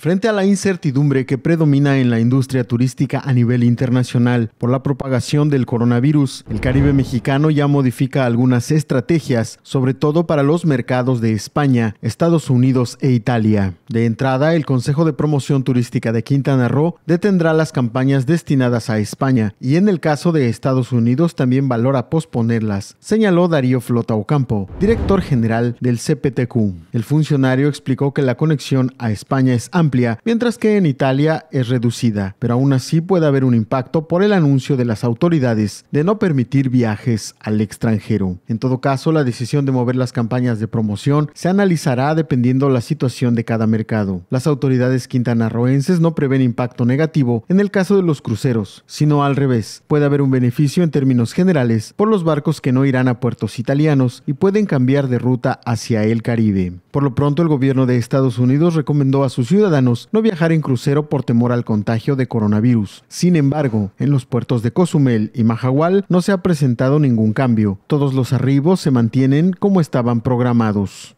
Frente a la incertidumbre que predomina en la industria turística a nivel internacional por la propagación del coronavirus, el Caribe mexicano ya modifica algunas estrategias, sobre todo para los mercados de España, Estados Unidos e Italia. De entrada, el Consejo de Promoción Turística de Quintana Roo detendrá las campañas destinadas a España y en el caso de Estados Unidos también valora posponerlas, señaló Darío Flota Ocampo, director general del CPTQ. El funcionario explicó que la conexión a España es amplia mientras que en Italia es reducida, pero aún así puede haber un impacto por el anuncio de las autoridades de no permitir viajes al extranjero. En todo caso, la decisión de mover las campañas de promoción se analizará dependiendo la situación de cada mercado. Las autoridades quintanarroenses no prevén impacto negativo en el caso de los cruceros, sino al revés. Puede haber un beneficio en términos generales por los barcos que no irán a puertos italianos y pueden cambiar de ruta hacia el Caribe. Por lo pronto, el gobierno de Estados Unidos recomendó a sus ciudadanos no viajar en crucero por temor al contagio de coronavirus. Sin embargo, en los puertos de Cozumel y Majahual no se ha presentado ningún cambio. Todos los arribos se mantienen como estaban programados.